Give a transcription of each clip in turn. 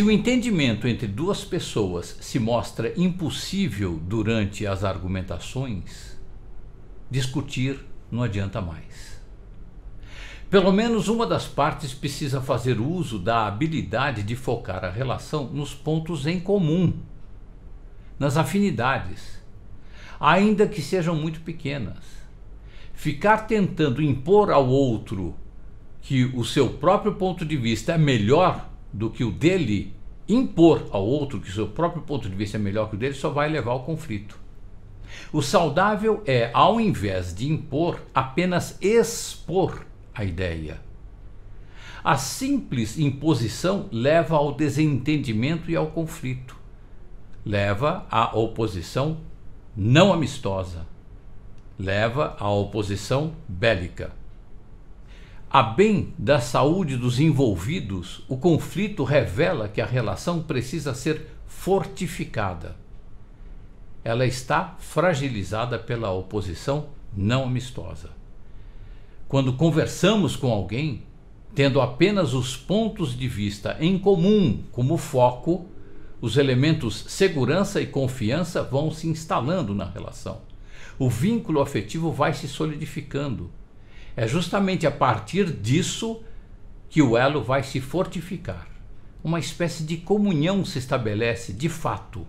Se o entendimento entre duas pessoas se mostra impossível durante as argumentações, discutir não adianta mais. Pelo menos uma das partes precisa fazer uso da habilidade de focar a relação nos pontos em comum, nas afinidades, ainda que sejam muito pequenas. Ficar tentando impor ao outro que o seu próprio ponto de vista é melhor do que o dele impor ao outro que seu próprio ponto de vista é melhor que o dele só vai levar ao conflito. O saudável é, ao invés de impor, apenas expor a ideia. A simples imposição leva ao desentendimento e ao conflito. Leva à oposição não amistosa. Leva à oposição bélica. A bem da saúde dos envolvidos, o conflito revela que a relação precisa ser fortificada. Ela está fragilizada pela oposição não amistosa. Quando conversamos com alguém, tendo apenas os pontos de vista em comum como foco, os elementos segurança e confiança vão se instalando na relação. O vínculo afetivo vai se solidificando é justamente a partir disso que o elo vai se fortificar. Uma espécie de comunhão se estabelece de fato.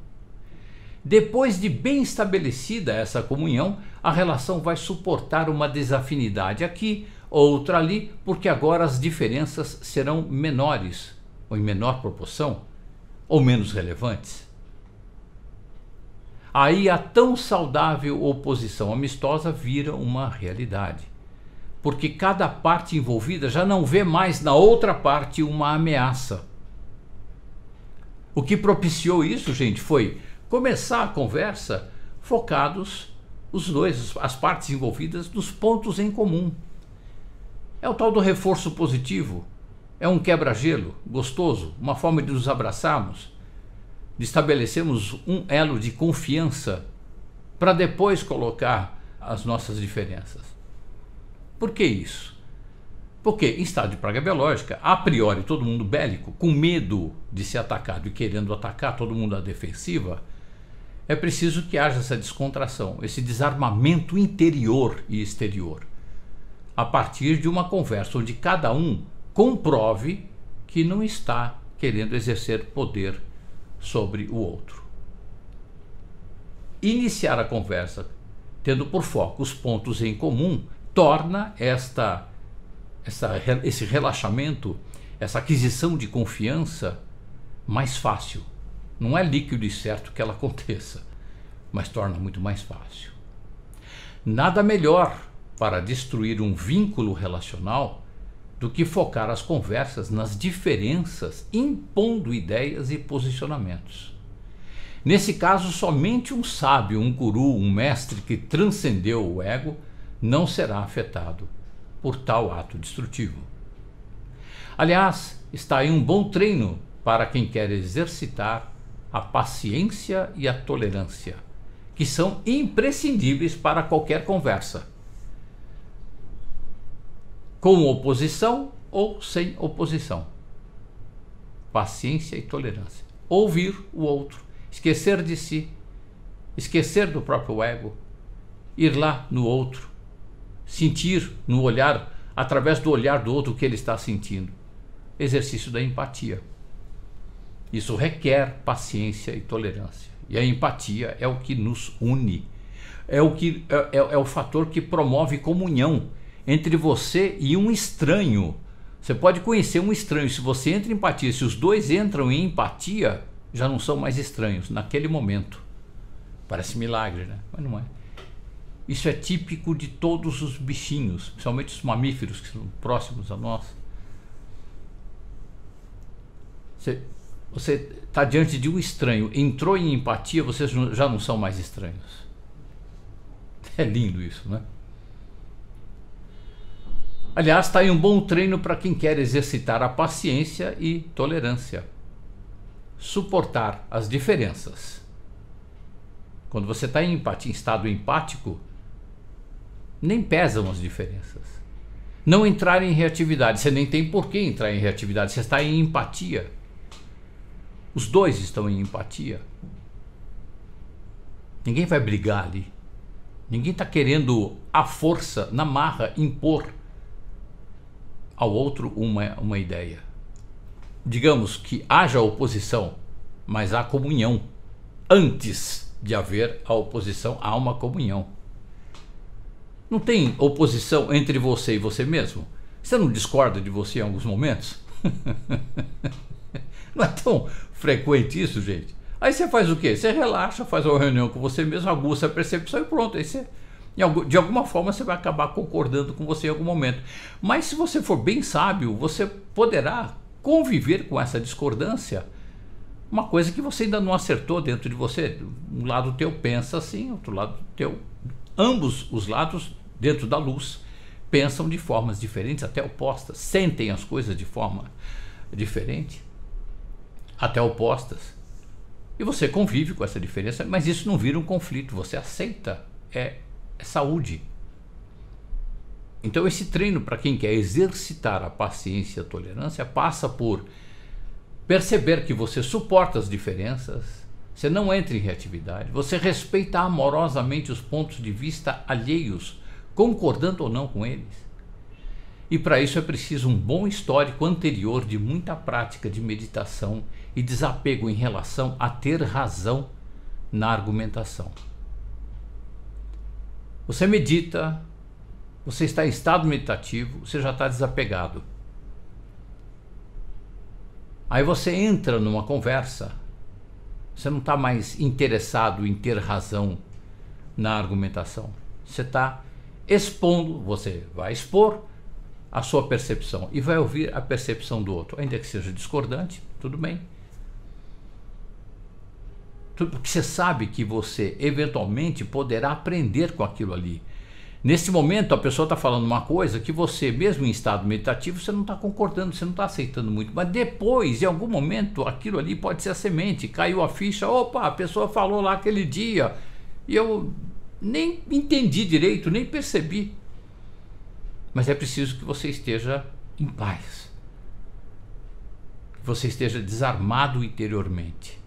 Depois de bem estabelecida essa comunhão, a relação vai suportar uma desafinidade aqui, outra ali, porque agora as diferenças serão menores, ou em menor proporção, ou menos relevantes. Aí a tão saudável oposição amistosa vira uma realidade porque cada parte envolvida já não vê mais na outra parte uma ameaça. O que propiciou isso, gente, foi começar a conversa focados os dois, as partes envolvidas, nos pontos em comum. É o tal do reforço positivo. É um quebra-gelo gostoso, uma forma de nos abraçarmos, de estabelecermos um elo de confiança para depois colocar as nossas diferenças. Por que isso? Porque em estado de praga biológica, a priori todo mundo bélico, com medo de ser atacado e querendo atacar todo mundo à defensiva, é preciso que haja essa descontração, esse desarmamento interior e exterior, a partir de uma conversa onde cada um comprove que não está querendo exercer poder sobre o outro. Iniciar a conversa tendo por foco os pontos em comum torna esta, essa, esse relaxamento, essa aquisição de confiança mais fácil. Não é líquido e certo que ela aconteça, mas torna muito mais fácil. Nada melhor para destruir um vínculo relacional do que focar as conversas nas diferenças, impondo ideias e posicionamentos. Nesse caso, somente um sábio, um guru, um mestre que transcendeu o ego não será afetado por tal ato destrutivo. Aliás, está aí um bom treino para quem quer exercitar a paciência e a tolerância, que são imprescindíveis para qualquer conversa, com oposição ou sem oposição. Paciência e tolerância. Ouvir o outro, esquecer de si, esquecer do próprio ego, ir lá no outro sentir no olhar, através do olhar do outro, o que ele está sentindo. Exercício da empatia. Isso requer paciência e tolerância. E a empatia é o que nos une, é o, que, é, é, é, o fator que promove comunhão entre você e um estranho. Você pode conhecer um estranho, se você entra em empatia, se os dois entram em empatia, já não são mais estranhos naquele momento. Parece milagre, né? Mas não é. Isso é típico de todos os bichinhos, principalmente os mamíferos que são próximos a nós. Você está diante de um estranho, entrou em empatia, vocês já não são mais estranhos. É lindo isso, né? Aliás, está aí um bom treino para quem quer exercitar a paciência e tolerância. Suportar as diferenças. Quando você está em, em estado empático, nem pesam as diferenças. Não entrar em reatividade, você nem tem por que entrar em reatividade, você está em empatia. Os dois estão em empatia. Ninguém vai brigar ali. Ninguém está querendo, à força, na marra, impor ao outro uma, uma ideia. Digamos que haja oposição, mas há comunhão. Antes de haver a oposição, há uma comunhão. Não tem oposição entre você e você mesmo? Você não discorda de você em alguns momentos? não é tão frequente isso, gente? Aí você faz o quê? Você relaxa, faz uma reunião com você mesmo, aguça a percepção e pronto. Aí você, de alguma forma você vai acabar concordando com você em algum momento. Mas se você for bem sábio, você poderá conviver com essa discordância. Uma coisa que você ainda não acertou dentro de você. Um lado teu pensa assim, outro lado teu. Ambos os lados dentro da luz, pensam de formas diferentes, até opostas, sentem as coisas de forma diferente, até opostas. E você convive com essa diferença, mas isso não vira um conflito, você aceita, é, é saúde. Então, esse treino, para quem quer exercitar a paciência e a tolerância, passa por perceber que você suporta as diferenças, você não entra em reatividade, você respeita amorosamente os pontos de vista alheios concordando ou não com eles. E para isso é preciso um bom histórico anterior de muita prática de meditação e desapego em relação a ter razão na argumentação. Você medita, você está em estado meditativo, você já está desapegado. Aí você entra numa conversa, você não está mais interessado em ter razão na argumentação, você está Expondo, você vai expor a sua percepção e vai ouvir a percepção do outro, ainda que seja discordante, tudo bem. porque você sabe que você eventualmente poderá aprender com aquilo ali. Nesse momento, a pessoa está falando uma coisa que você, mesmo em estado meditativo, você não está concordando, você não está aceitando muito. Mas depois, em algum momento, aquilo ali pode ser a semente. Caiu a ficha, opa, a pessoa falou lá aquele dia e eu nem entendi direito, nem percebi. Mas é preciso que você esteja em paz. Que você esteja desarmado interiormente.